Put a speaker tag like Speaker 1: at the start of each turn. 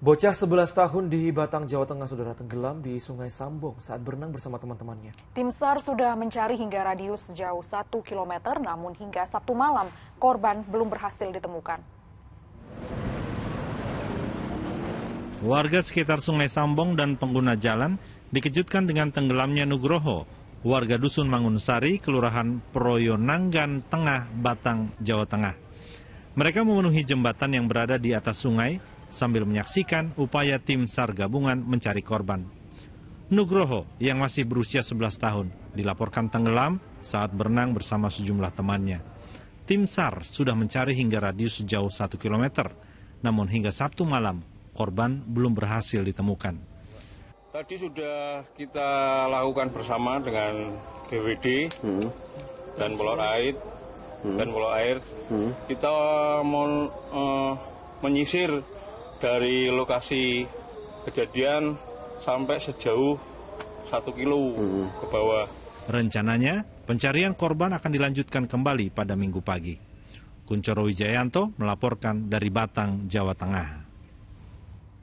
Speaker 1: Bocah 11 tahun di Batang, Jawa Tengah, saudara tenggelam di Sungai Sambong saat berenang bersama teman-temannya.
Speaker 2: Tim SAR sudah mencari hingga radius sejauh 1 km, namun hingga Sabtu malam korban belum berhasil ditemukan.
Speaker 1: Warga sekitar Sungai Sambong dan pengguna jalan dikejutkan dengan tenggelamnya Nugroho, warga Dusun Mangunsari, Kelurahan Proyonanggan, Tengah, Batang, Jawa Tengah. Mereka memenuhi jembatan yang berada di atas sungai sambil menyaksikan upaya tim SAR gabungan mencari korban. Nugroho yang masih berusia 11 tahun dilaporkan tenggelam saat berenang bersama sejumlah temannya. Tim SAR sudah mencari hingga radius sejauh 1 km, namun hingga Sabtu malam korban belum berhasil ditemukan.
Speaker 3: Tadi sudah kita lakukan bersama dengan BWD hmm. dan pulau hmm. dan Pulau Air. Hmm. Kita mau uh, eh, menyisir dari lokasi kejadian sampai sejauh satu kilo hmm. ke bawah.
Speaker 1: Rencananya pencarian korban akan dilanjutkan kembali pada minggu pagi. Kuncoro Wijayanto melaporkan dari Batang, Jawa Tengah.